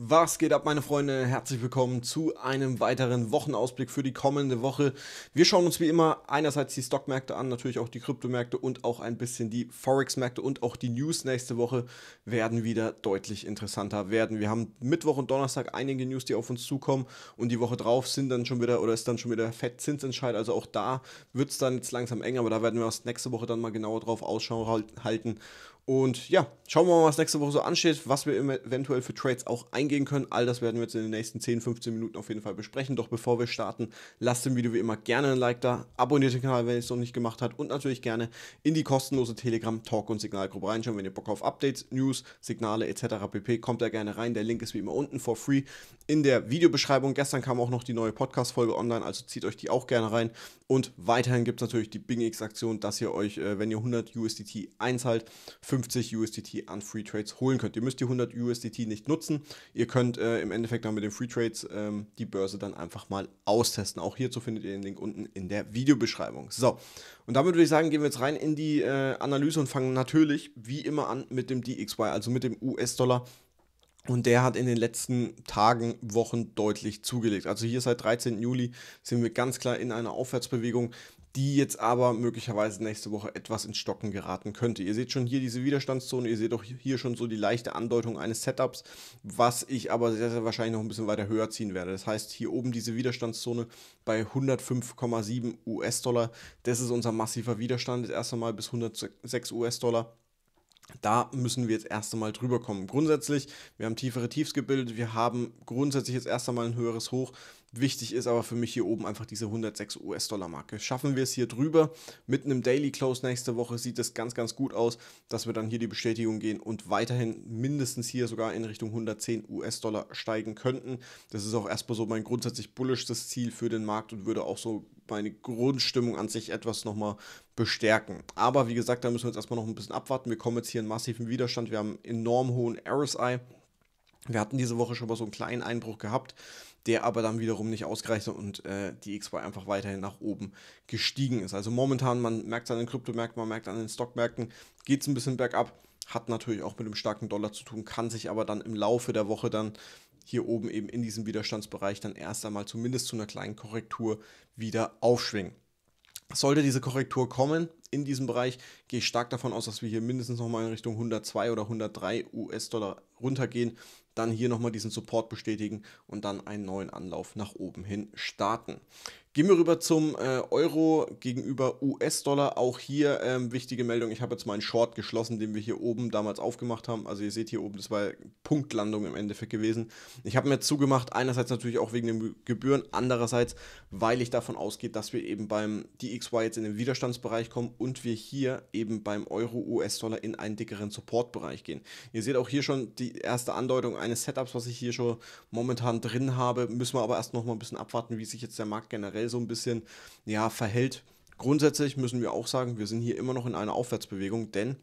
Was geht ab, meine Freunde? Herzlich willkommen zu einem weiteren Wochenausblick für die kommende Woche. Wir schauen uns wie immer einerseits die Stockmärkte an, natürlich auch die Kryptomärkte und auch ein bisschen die Forex-Märkte und auch die News nächste Woche werden wieder deutlich interessanter werden. Wir haben Mittwoch und Donnerstag einige News, die auf uns zukommen und die Woche drauf sind dann schon wieder oder ist dann schon wieder Fett-Zinsentscheid. Also auch da wird es dann jetzt langsam eng, aber da werden wir uns nächste Woche dann mal genauer drauf Ausschau halten und ja, schauen wir mal, was nächste Woche so ansteht, was wir eventuell für Trades auch eingehen können. All das werden wir jetzt in den nächsten 10, 15 Minuten auf jeden Fall besprechen. Doch bevor wir starten, lasst dem Video wie immer gerne ein Like da, abonniert den Kanal, wenn ihr es noch nicht gemacht habt und natürlich gerne in die kostenlose Telegram Talk und Signalgruppe reinschauen, wenn ihr Bock auf Updates, News, Signale etc. pp. Kommt da gerne rein. Der Link ist wie immer unten for free in der Videobeschreibung. Gestern kam auch noch die neue Podcast Folge online, also zieht euch die auch gerne rein und weiterhin gibt es natürlich die BingX Aktion, dass ihr euch äh, wenn ihr 100 USDT einzahlt, 5 50 USDT an Free Trades holen könnt. Ihr müsst die 100 USDT nicht nutzen. Ihr könnt äh, im Endeffekt dann mit den Free Trades ähm, die Börse dann einfach mal austesten. Auch hierzu findet ihr den Link unten in der Videobeschreibung. So, und damit würde ich sagen, gehen wir jetzt rein in die äh, Analyse und fangen natürlich wie immer an mit dem DXY, also mit dem US-Dollar. Und der hat in den letzten Tagen, Wochen deutlich zugelegt. Also hier seit 13. Juli sind wir ganz klar in einer Aufwärtsbewegung die jetzt aber möglicherweise nächste Woche etwas ins Stocken geraten könnte. Ihr seht schon hier diese Widerstandszone, ihr seht auch hier schon so die leichte Andeutung eines Setups, was ich aber sehr, sehr wahrscheinlich noch ein bisschen weiter höher ziehen werde. Das heißt, hier oben diese Widerstandszone bei 105,7 US-Dollar, das ist unser massiver Widerstand, das erste Mal bis 106 US-Dollar. Da müssen wir jetzt erst einmal drüber kommen. Grundsätzlich, wir haben tiefere Tiefs gebildet, wir haben grundsätzlich jetzt erst einmal ein höheres Hoch. Wichtig ist aber für mich hier oben einfach diese 106 US-Dollar-Marke. Schaffen wir es hier drüber mit einem Daily Close nächste Woche, sieht es ganz, ganz gut aus, dass wir dann hier die Bestätigung gehen und weiterhin mindestens hier sogar in Richtung 110 US-Dollar steigen könnten. Das ist auch erstmal so mein grundsätzlich bullisches Ziel für den Markt und würde auch so meine Grundstimmung an sich etwas nochmal bestärken. Aber wie gesagt, da müssen wir jetzt erstmal noch ein bisschen abwarten. Wir kommen jetzt hier in massiven Widerstand. Wir haben enorm hohen RSI. Wir hatten diese Woche schon mal so einen kleinen Einbruch gehabt der aber dann wiederum nicht ausgereicht hat und äh, die XY einfach weiterhin nach oben gestiegen ist. Also momentan, man merkt es an den Kryptomärkten, man merkt an den Stockmärkten, geht es ein bisschen bergab, hat natürlich auch mit dem starken Dollar zu tun, kann sich aber dann im Laufe der Woche dann hier oben eben in diesem Widerstandsbereich dann erst einmal zumindest zu einer kleinen Korrektur wieder aufschwingen. Sollte diese Korrektur kommen in diesem Bereich, gehe ich stark davon aus, dass wir hier mindestens nochmal in Richtung 102 oder 103 US-Dollar runtergehen, dann hier nochmal diesen Support bestätigen und dann einen neuen Anlauf nach oben hin starten. Gehen wir rüber zum äh, Euro gegenüber US-Dollar. Auch hier ähm, wichtige Meldung. Ich habe jetzt meinen Short geschlossen, den wir hier oben damals aufgemacht haben. Also ihr seht hier oben, das war Punktlandung im Endeffekt gewesen. Ich habe mir zugemacht, einerseits natürlich auch wegen den Gebühren, andererseits, weil ich davon ausgehe, dass wir eben beim DXY jetzt in den Widerstandsbereich kommen und wir hier eben beim Euro-US-Dollar in einen dickeren Supportbereich gehen. Ihr seht auch hier schon die erste Andeutung eines Setups, was ich hier schon momentan drin habe. Müssen wir aber erst noch mal ein bisschen abwarten, wie sich jetzt der Markt generell aktuell so ein bisschen ja, verhält. Grundsätzlich müssen wir auch sagen, wir sind hier immer noch in einer Aufwärtsbewegung, denn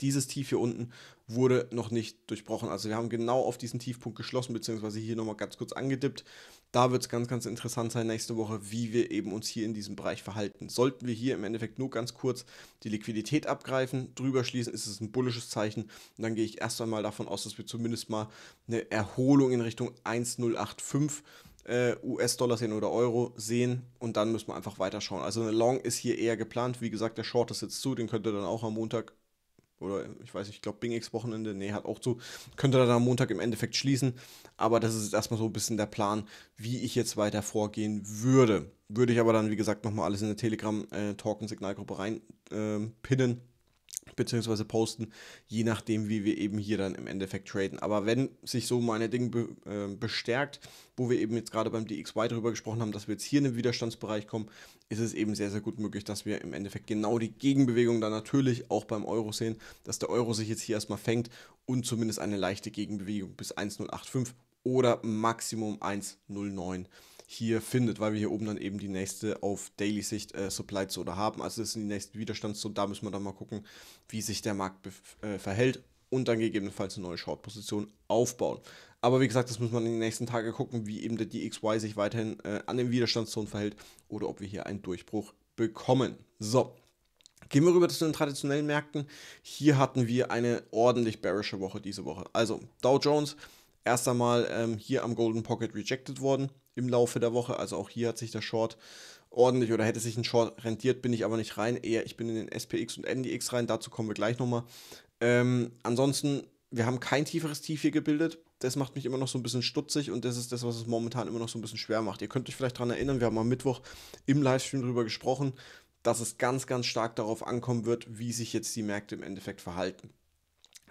dieses Tief hier unten wurde noch nicht durchbrochen. Also wir haben genau auf diesen Tiefpunkt geschlossen, beziehungsweise hier nochmal ganz kurz angedippt. Da wird es ganz, ganz interessant sein nächste Woche, wie wir eben uns hier in diesem Bereich verhalten. Sollten wir hier im Endeffekt nur ganz kurz die Liquidität abgreifen, drüber schließen, ist es ein bullisches Zeichen. Und dann gehe ich erst einmal davon aus, dass wir zumindest mal eine Erholung in Richtung 1085 äh, US-Dollar sehen oder Euro sehen und dann müssen wir einfach weiterschauen. Also eine Long ist hier eher geplant. Wie gesagt, der Short ist jetzt zu, den könnt ihr dann auch am Montag oder ich weiß nicht, ich glaube BingX-Wochenende, nee, hat auch zu, könnte dann am Montag im Endeffekt schließen. Aber das ist erstmal so ein bisschen der Plan, wie ich jetzt weiter vorgehen würde. Würde ich aber dann, wie gesagt, nochmal alles in eine Telegram-Talken-Signalgruppe reinpinnen. Äh, beziehungsweise posten, je nachdem, wie wir eben hier dann im Endeffekt traden. Aber wenn sich so meine Dinge be, äh, bestärkt, wo wir eben jetzt gerade beim DXY darüber gesprochen haben, dass wir jetzt hier in den Widerstandsbereich kommen, ist es eben sehr, sehr gut möglich, dass wir im Endeffekt genau die Gegenbewegung dann natürlich auch beim Euro sehen, dass der Euro sich jetzt hier erstmal fängt und zumindest eine leichte Gegenbewegung bis 1,085 oder Maximum 1,09 hier findet, weil wir hier oben dann eben die nächste auf Daily-Sicht äh, Supply-Zone haben. Also das sind die nächsten Widerstandszonen, da müssen wir dann mal gucken, wie sich der Markt äh, verhält und dann gegebenenfalls eine neue Short-Position aufbauen. Aber wie gesagt, das muss man in den nächsten Tagen gucken, wie eben der DXY sich weiterhin äh, an den Widerstandszonen verhält oder ob wir hier einen Durchbruch bekommen. So, Gehen wir rüber zu den traditionellen Märkten. Hier hatten wir eine ordentlich bearische Woche diese Woche. Also Dow Jones erst einmal ähm, hier am Golden Pocket rejected worden im Laufe der Woche. Also auch hier hat sich der Short ordentlich oder hätte sich ein Short rentiert, bin ich aber nicht rein. Eher ich bin in den SPX und NDX rein, dazu kommen wir gleich nochmal. Ähm, ansonsten, wir haben kein tieferes Tief hier gebildet. Das macht mich immer noch so ein bisschen stutzig und das ist das, was es momentan immer noch so ein bisschen schwer macht. Ihr könnt euch vielleicht daran erinnern, wir haben am Mittwoch im Livestream darüber gesprochen, dass es ganz, ganz stark darauf ankommen wird, wie sich jetzt die Märkte im Endeffekt verhalten.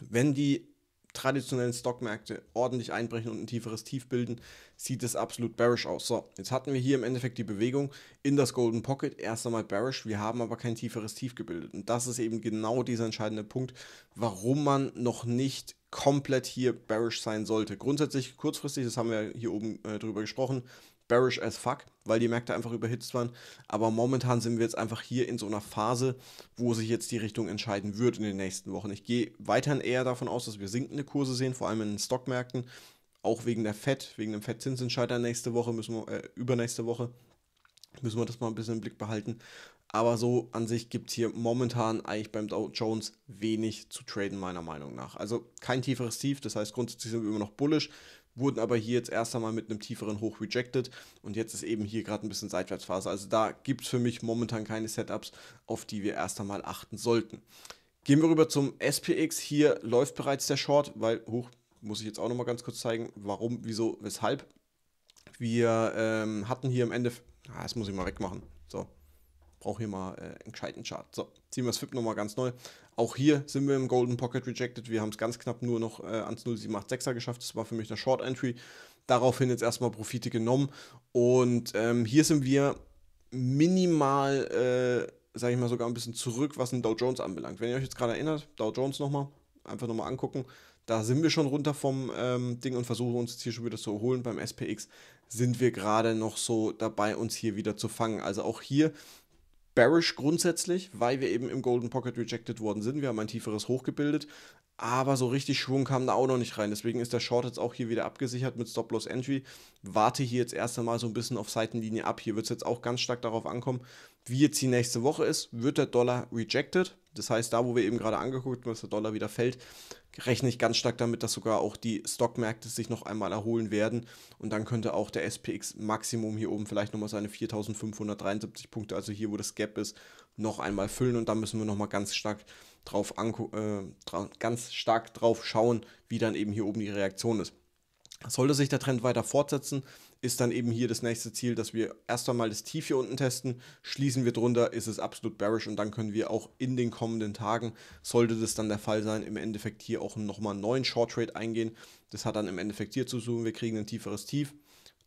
Wenn die traditionellen Stockmärkte ordentlich einbrechen und ein tieferes Tief bilden, sieht es absolut bearish aus. So, jetzt hatten wir hier im Endeffekt die Bewegung in das Golden Pocket, erst einmal bearish, wir haben aber kein tieferes Tief gebildet. Und das ist eben genau dieser entscheidende Punkt, warum man noch nicht komplett hier bearish sein sollte. Grundsätzlich kurzfristig, das haben wir hier oben äh, drüber gesprochen, bearish as fuck, weil die Märkte einfach überhitzt waren. Aber momentan sind wir jetzt einfach hier in so einer Phase, wo sich jetzt die Richtung entscheiden wird in den nächsten Wochen. Ich gehe weiterhin eher davon aus, dass wir sinkende Kurse sehen, vor allem in den Stockmärkten. Auch wegen der FED, wegen dem FED-Zinsentscheider nächste Woche, müssen wir, äh, übernächste Woche, müssen wir das mal ein bisschen im Blick behalten. Aber so an sich gibt es hier momentan eigentlich beim Dow Jones wenig zu traden, meiner Meinung nach. Also kein tieferes Tief, das heißt grundsätzlich sind wir immer noch bullish wurden aber hier jetzt erst einmal mit einem tieferen Hoch rejected und jetzt ist eben hier gerade ein bisschen Seitwärtsphase. Also da gibt es für mich momentan keine Setups, auf die wir erst einmal achten sollten. Gehen wir rüber zum SPX. Hier läuft bereits der Short, weil hoch muss ich jetzt auch nochmal ganz kurz zeigen, warum, wieso, weshalb. Wir ähm, hatten hier am Ende, ah, das muss ich mal wegmachen. So, brauche hier mal äh, einen gescheiten Chart. So, ziehen wir das FIP nochmal ganz neu. Auch hier sind wir im Golden Pocket rejected. Wir haben es ganz knapp nur noch äh, ans 0786er geschafft. Das war für mich der Short Entry. Daraufhin jetzt erstmal Profite genommen. Und ähm, hier sind wir minimal, äh, sage ich mal, sogar ein bisschen zurück, was den Dow Jones anbelangt. Wenn ihr euch jetzt gerade erinnert, Dow Jones nochmal, einfach nochmal angucken. Da sind wir schon runter vom ähm, Ding und versuchen uns jetzt hier schon wieder zu erholen. Beim SPX sind wir gerade noch so dabei, uns hier wieder zu fangen. Also auch hier bearish grundsätzlich, weil wir eben im Golden Pocket rejected worden sind. Wir haben ein tieferes Hoch gebildet, aber so richtig Schwung kam da auch noch nicht rein. Deswegen ist der Short jetzt auch hier wieder abgesichert mit Stop-Loss Entry. Warte hier jetzt erst einmal so ein bisschen auf Seitenlinie ab. Hier wird es jetzt auch ganz stark darauf ankommen, wie jetzt die nächste Woche ist. Wird der Dollar rejected? Das heißt, da, wo wir eben gerade angeguckt haben, dass der Dollar wieder fällt, rechne ich ganz stark damit, dass sogar auch die Stockmärkte sich noch einmal erholen werden. Und dann könnte auch der SPX Maximum hier oben vielleicht nochmal seine 4573 Punkte, also hier, wo das Gap ist, noch einmal füllen. Und da müssen wir nochmal ganz stark drauf, äh, dra ganz stark drauf schauen, wie dann eben hier oben die Reaktion ist. Sollte sich der Trend weiter fortsetzen, ist dann eben hier das nächste Ziel, dass wir erst einmal das Tief hier unten testen, schließen wir drunter, ist es absolut bearish und dann können wir auch in den kommenden Tagen, sollte das dann der Fall sein, im Endeffekt hier auch nochmal einen neuen Short Trade eingehen. Das hat dann im Endeffekt hier zu suchen, wir kriegen ein tieferes Tief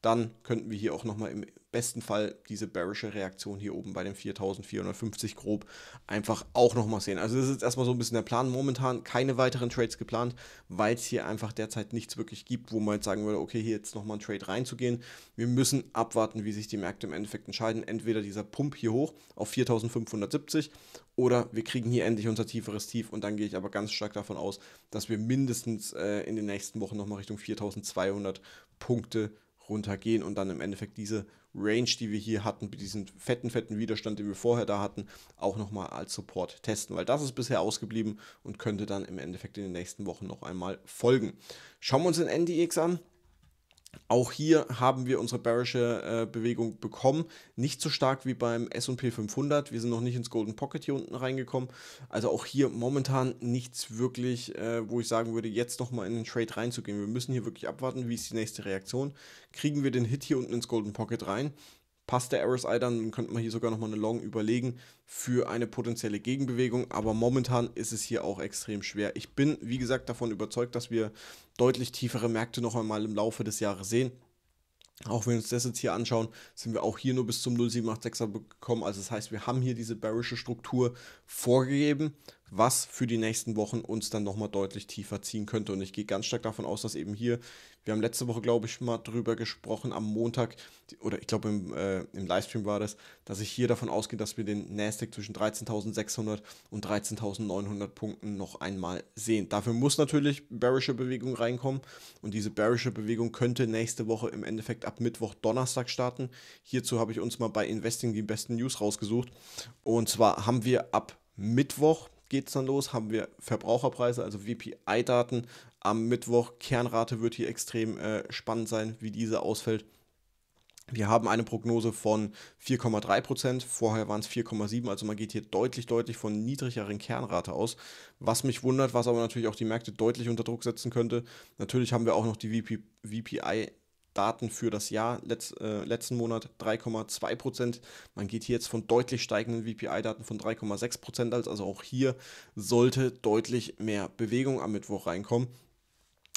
dann könnten wir hier auch nochmal im besten Fall diese bearische Reaktion hier oben bei den 4450 grob einfach auch nochmal sehen. Also das ist erstmal so ein bisschen der Plan. Momentan keine weiteren Trades geplant, weil es hier einfach derzeit nichts wirklich gibt, wo man jetzt sagen würde, okay, hier jetzt nochmal ein Trade reinzugehen. Wir müssen abwarten, wie sich die Märkte im Endeffekt entscheiden. Entweder dieser Pump hier hoch auf 4570 oder wir kriegen hier endlich unser tieferes Tief und dann gehe ich aber ganz stark davon aus, dass wir mindestens äh, in den nächsten Wochen nochmal Richtung 4200 Punkte runtergehen und dann im Endeffekt diese Range, die wir hier hatten, mit diesem fetten, fetten Widerstand, den wir vorher da hatten, auch nochmal als Support testen, weil das ist bisher ausgeblieben und könnte dann im Endeffekt in den nächsten Wochen noch einmal folgen. Schauen wir uns den NDX an. Auch hier haben wir unsere bearische äh, Bewegung bekommen. Nicht so stark wie beim SP 500. Wir sind noch nicht ins Golden Pocket hier unten reingekommen. Also auch hier momentan nichts wirklich, äh, wo ich sagen würde, jetzt nochmal in den Trade reinzugehen. Wir müssen hier wirklich abwarten, wie ist die nächste Reaktion. Kriegen wir den Hit hier unten ins Golden Pocket rein? Passt der RSI dann, dann könnte man hier sogar nochmal eine Long überlegen für eine potenzielle Gegenbewegung. Aber momentan ist es hier auch extrem schwer. Ich bin, wie gesagt, davon überzeugt, dass wir deutlich tiefere Märkte noch einmal im Laufe des Jahres sehen. Auch wenn wir uns das jetzt hier anschauen, sind wir auch hier nur bis zum 0786er gekommen. Also das heißt, wir haben hier diese bearische Struktur vorgegeben was für die nächsten Wochen uns dann nochmal deutlich tiefer ziehen könnte. Und ich gehe ganz stark davon aus, dass eben hier, wir haben letzte Woche, glaube ich, mal drüber gesprochen, am Montag, oder ich glaube im, äh, im Livestream war das, dass ich hier davon ausgehe, dass wir den Nasdaq zwischen 13.600 und 13.900 Punkten noch einmal sehen. Dafür muss natürlich bearische Bewegung reinkommen und diese bearische Bewegung könnte nächste Woche im Endeffekt ab Mittwoch, Donnerstag starten. Hierzu habe ich uns mal bei Investing die besten News rausgesucht. Und zwar haben wir ab Mittwoch geht es dann los, haben wir Verbraucherpreise, also WPI-Daten. Am Mittwoch Kernrate wird hier extrem äh, spannend sein, wie diese ausfällt. Wir haben eine Prognose von 4,3 Prozent. Vorher waren es 4,7. Also man geht hier deutlich, deutlich von niedrigeren Kernrate aus. Was mich wundert, was aber natürlich auch die Märkte deutlich unter Druck setzen könnte. Natürlich haben wir auch noch die VP, VPI Daten für das Jahr, letz, äh, letzten Monat 3,2 Man geht hier jetzt von deutlich steigenden VPI-Daten von 3,6 als, also auch hier sollte deutlich mehr Bewegung am Mittwoch reinkommen.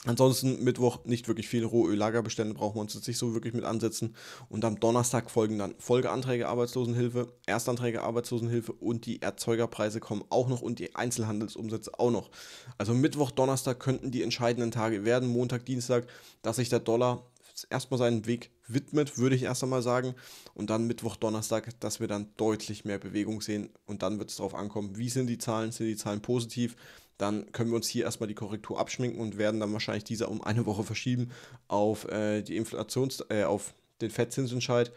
Ansonsten Mittwoch nicht wirklich viel Rohöl-Lagerbestände brauchen wir uns jetzt nicht so wirklich mit ansetzen. Und am Donnerstag folgen dann Folgeanträge Arbeitslosenhilfe, Erstanträge Arbeitslosenhilfe und die Erzeugerpreise kommen auch noch und die Einzelhandelsumsätze auch noch. Also Mittwoch, Donnerstag könnten die entscheidenden Tage werden, Montag, Dienstag, dass sich der Dollar erstmal seinen Weg widmet, würde ich erst einmal sagen. Und dann Mittwoch, Donnerstag, dass wir dann deutlich mehr Bewegung sehen. Und dann wird es darauf ankommen, wie sind die Zahlen, sind die Zahlen positiv. Dann können wir uns hier erstmal die Korrektur abschminken und werden dann wahrscheinlich diese um eine Woche verschieben auf äh, die Inflations, äh, auf den Fettzinsentscheid.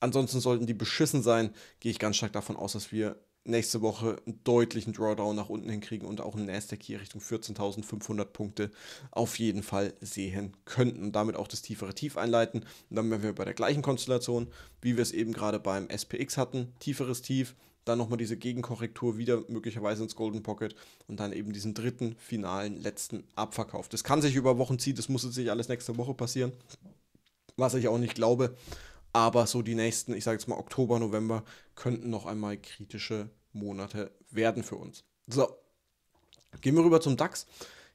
Ansonsten sollten die beschissen sein, gehe ich ganz stark davon aus, dass wir nächste Woche einen deutlichen Drawdown nach unten hinkriegen und auch einen Nasdaq hier Richtung 14.500 Punkte auf jeden Fall sehen könnten und damit auch das tiefere Tief einleiten. Und dann wären wir bei der gleichen Konstellation, wie wir es eben gerade beim SPX hatten, tieferes Tief, dann nochmal diese Gegenkorrektur wieder möglicherweise ins Golden Pocket und dann eben diesen dritten, finalen, letzten Abverkauf. Das kann sich über Wochen ziehen, das muss jetzt nicht alles nächste Woche passieren, was ich auch nicht glaube. Aber so die nächsten, ich sage jetzt mal Oktober, November, könnten noch einmal kritische Monate werden für uns. So, gehen wir rüber zum DAX.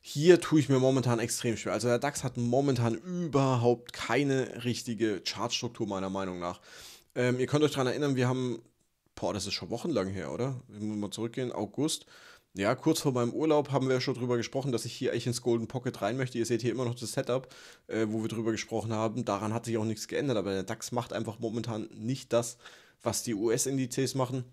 Hier tue ich mir momentan extrem schwer. Also der DAX hat momentan überhaupt keine richtige Chartstruktur meiner Meinung nach. Ähm, ihr könnt euch daran erinnern, wir haben, boah, das ist schon wochenlang her, oder? Wir müssen mal zurückgehen, August. Ja, kurz vor meinem Urlaub haben wir schon drüber gesprochen, dass ich hier eigentlich ins Golden Pocket rein möchte. Ihr seht hier immer noch das Setup, äh, wo wir drüber gesprochen haben. Daran hat sich auch nichts geändert, aber der DAX macht einfach momentan nicht das, was die US-Indizes machen.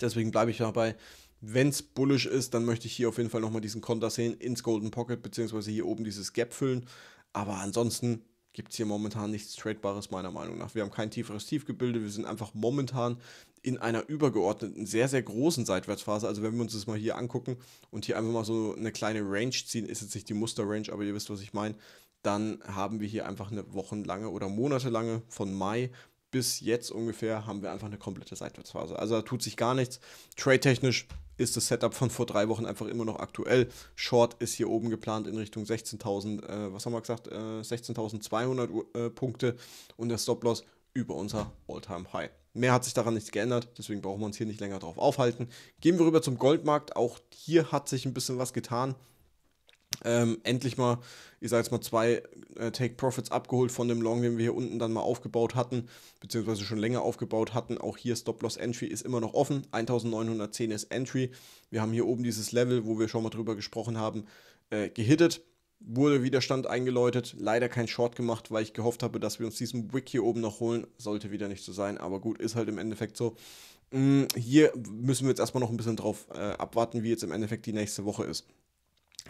Deswegen bleibe ich dabei. Wenn es bullish ist, dann möchte ich hier auf jeden Fall nochmal diesen Konter sehen ins Golden Pocket, beziehungsweise hier oben dieses Gap füllen. Aber ansonsten gibt es hier momentan nichts Tradebares, meiner Meinung nach. Wir haben kein tieferes Tief gebildet, wir sind einfach momentan in einer übergeordneten, sehr, sehr großen Seitwärtsphase. Also wenn wir uns das mal hier angucken und hier einfach mal so eine kleine Range ziehen, ist jetzt nicht die Musterrange, aber ihr wisst, was ich meine, dann haben wir hier einfach eine wochenlange oder monatelange von Mai bis jetzt ungefähr haben wir einfach eine komplette Seitwärtsphase. Also da tut sich gar nichts. Trade-technisch ist das Setup von vor drei Wochen einfach immer noch aktuell. Short ist hier oben geplant in Richtung 16.000, äh, was haben wir gesagt, äh, 16.200 äh, Punkte und der Stop-Loss über unser All-Time-High. Mehr hat sich daran nichts geändert, deswegen brauchen wir uns hier nicht länger drauf aufhalten. Gehen wir rüber zum Goldmarkt. Auch hier hat sich ein bisschen was getan. Ähm, endlich mal, ich sage jetzt mal, zwei äh, Take-Profits abgeholt von dem Long, den wir hier unten dann mal aufgebaut hatten, beziehungsweise schon länger aufgebaut hatten. Auch hier Stop-Loss-Entry ist immer noch offen. 1910 ist Entry. Wir haben hier oben dieses Level, wo wir schon mal drüber gesprochen haben, äh, gehittet wurde Widerstand eingeläutet. Leider kein Short gemacht, weil ich gehofft habe, dass wir uns diesen Wick hier oben noch holen. Sollte wieder nicht so sein, aber gut, ist halt im Endeffekt so. Mm, hier müssen wir jetzt erstmal noch ein bisschen drauf äh, abwarten, wie jetzt im Endeffekt die nächste Woche ist.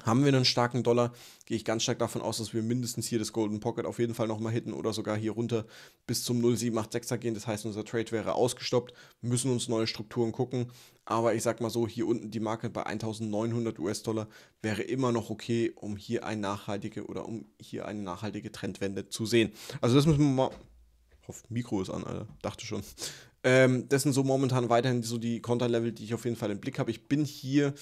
Haben wir einen starken Dollar, gehe ich ganz stark davon aus, dass wir mindestens hier das Golden Pocket auf jeden Fall nochmal hitten oder sogar hier runter bis zum 0786er gehen. Das heißt, unser Trade wäre ausgestoppt, müssen uns neue Strukturen gucken. Aber ich sag mal so, hier unten die Marke bei 1900 US-Dollar wäre immer noch okay, um hier eine nachhaltige oder um hier eine nachhaltige Trendwende zu sehen. Also das müssen wir mal... Hoff, Mikro ist an, Alter. Dachte schon. Ähm, das sind so momentan weiterhin so die Konterlevel, die ich auf jeden Fall im Blick habe. Ich bin hier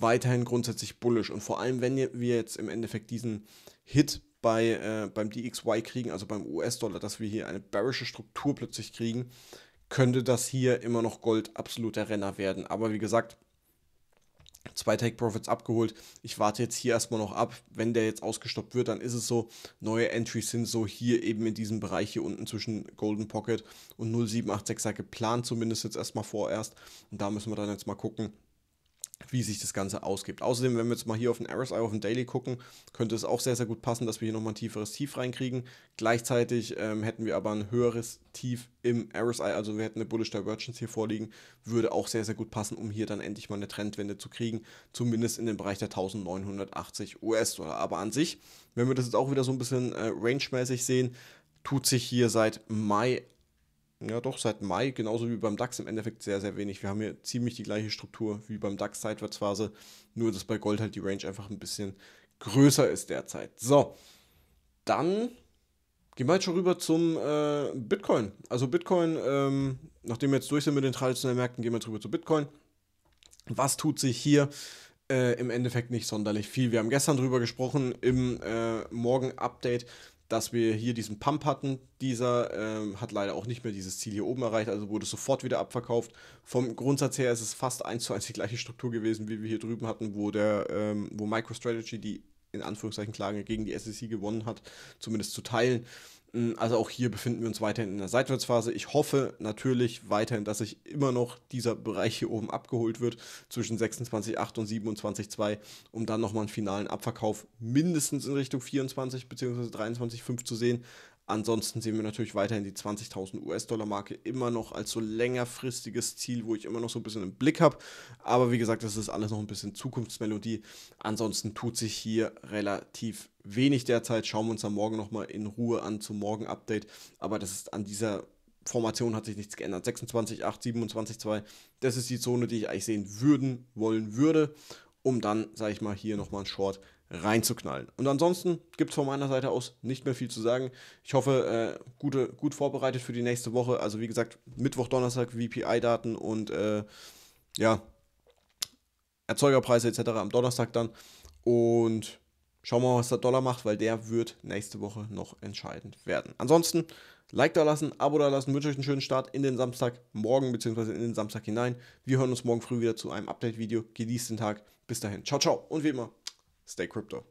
weiterhin grundsätzlich bullish. Und vor allem, wenn wir jetzt im Endeffekt diesen Hit bei, äh, beim DXY kriegen, also beim US-Dollar, dass wir hier eine bearische Struktur plötzlich kriegen, könnte das hier immer noch Gold absoluter Renner werden. Aber wie gesagt, zwei Take Profits abgeholt. Ich warte jetzt hier erstmal noch ab. Wenn der jetzt ausgestoppt wird, dann ist es so. Neue Entries sind so hier eben in diesem Bereich hier unten zwischen Golden Pocket und 0786er geplant, zumindest jetzt erstmal vorerst. Und da müssen wir dann jetzt mal gucken, wie sich das Ganze ausgibt. Außerdem, wenn wir jetzt mal hier auf den RSI, auf den Daily gucken, könnte es auch sehr, sehr gut passen, dass wir hier nochmal ein tieferes Tief reinkriegen. Gleichzeitig ähm, hätten wir aber ein höheres Tief im RSI, also wir hätten eine Bullish Divergence hier vorliegen, würde auch sehr, sehr gut passen, um hier dann endlich mal eine Trendwende zu kriegen, zumindest in den Bereich der 1980 US-Dollar. Aber an sich, wenn wir das jetzt auch wieder so ein bisschen äh, rangemäßig sehen, tut sich hier seit Mai ja, doch, seit Mai, genauso wie beim DAX im Endeffekt sehr, sehr wenig. Wir haben hier ziemlich die gleiche Struktur wie beim DAX Zeitwärtsphase, nur dass bei Gold halt die Range einfach ein bisschen größer ist derzeit. So, dann gehen wir jetzt schon rüber zum äh, Bitcoin. Also Bitcoin, ähm, nachdem wir jetzt durch sind mit den traditionellen Märkten, gehen wir jetzt rüber zu Bitcoin. Was tut sich hier? Äh, Im Endeffekt nicht sonderlich viel. Wir haben gestern drüber gesprochen im äh, Morgen-Update, dass wir hier diesen Pump hatten. Dieser ähm, hat leider auch nicht mehr dieses Ziel hier oben erreicht, also wurde sofort wieder abverkauft. Vom Grundsatz her ist es fast eins zu eins die gleiche Struktur gewesen, wie wir hier drüben hatten, wo, der, ähm, wo MicroStrategy die in Anführungszeichen Klage gegen die SEC gewonnen hat, zumindest zu teilen. Hm, also auch hier befinden wir uns weiterhin in der Seitwärtsphase. Ich hoffe natürlich weiterhin, dass sich immer noch dieser Bereich hier oben abgeholt wird zwischen 26,8 und 27,2, um dann nochmal einen finalen Abverkauf mindestens in Richtung 24 bzw. 23,5 zu sehen. Ansonsten sehen wir natürlich weiterhin die 20.000 US-Dollar-Marke immer noch als so längerfristiges Ziel, wo ich immer noch so ein bisschen im Blick habe. Aber wie gesagt, das ist alles noch ein bisschen Zukunftsmelodie. Ansonsten tut sich hier relativ wenig derzeit. Schauen wir uns dann morgen nochmal in Ruhe an zum Morgen-Update. Aber das ist an dieser Formation hat sich nichts geändert. 26, 8, 27, 2. Das ist die Zone, die ich eigentlich sehen würden, wollen würde, um dann, sage ich mal, hier nochmal ein Short reinzuknallen. Und ansonsten gibt es von meiner Seite aus nicht mehr viel zu sagen. Ich hoffe, äh, gute, gut vorbereitet für die nächste Woche. Also wie gesagt, Mittwoch, Donnerstag VPI-Daten und äh, ja, Erzeugerpreise etc. am Donnerstag dann. Und schauen wir mal, was der Dollar macht, weil der wird nächste Woche noch entscheidend werden. Ansonsten Like da lassen, Abo da lassen, wünsche euch einen schönen Start in den Samstag morgen bzw. in den Samstag hinein. Wir hören uns morgen früh wieder zu einem Update-Video. Genießt den Tag. Bis dahin. Ciao, ciao und wie immer. Stay crypto.